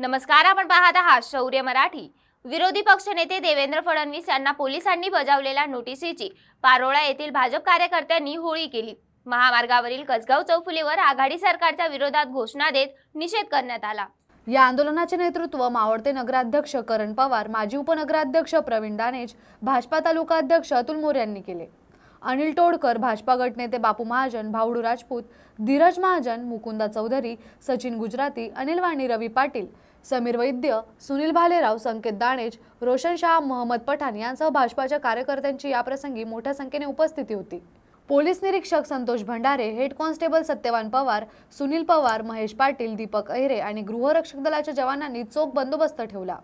नमस्कार आपण पाहत आहात शौर्य मराठी विरोधी पक्षनेते देवेंद्र फडणवीस यांना पोलिसांनी बजावलेल्या नोटिसीची पारोळा येथील भाजप कार्यकर्त्यांनी होळी केली महामार्गावरील कसगाव चौफुलीवर आघाडी सरकारच्या विरोधात घोषणा देत निषेध करण्यात आला या आंदोलनाचे नेतृत्व मावळते नगराध्यक्ष करण पवार माजी उपनगराध्यक्ष प्रवीण दानेज भाजपा तालुका अध्यक्ष अतुल मोर यांनी केले अनिल टोडकर भाजपा गटनेते बापू महाजन भाऊडू राजपूत धीरज महाजन मुकुंदा चौधरी सचिन गुजराती अनिल वाणी रवी पाटील समीर वैद्य सुनील भालेराव संकेत दाणेज रोशन शाह मोहम्मद पठाण यांसह भाजपाच्या कार्यकर्त्यांची याप्रसंगी मोठ्या संख्येने उपस्थिती होती पोलीस निरीक्षक संतोष भंडारे हेड कॉन्स्टेबल सत्यवान पवार सुनील पवार महेश पाटील दीपक अहिरे आणि गृहरक्षक दलाच्या जवानांनी चोख बंदोबस्त ठेवला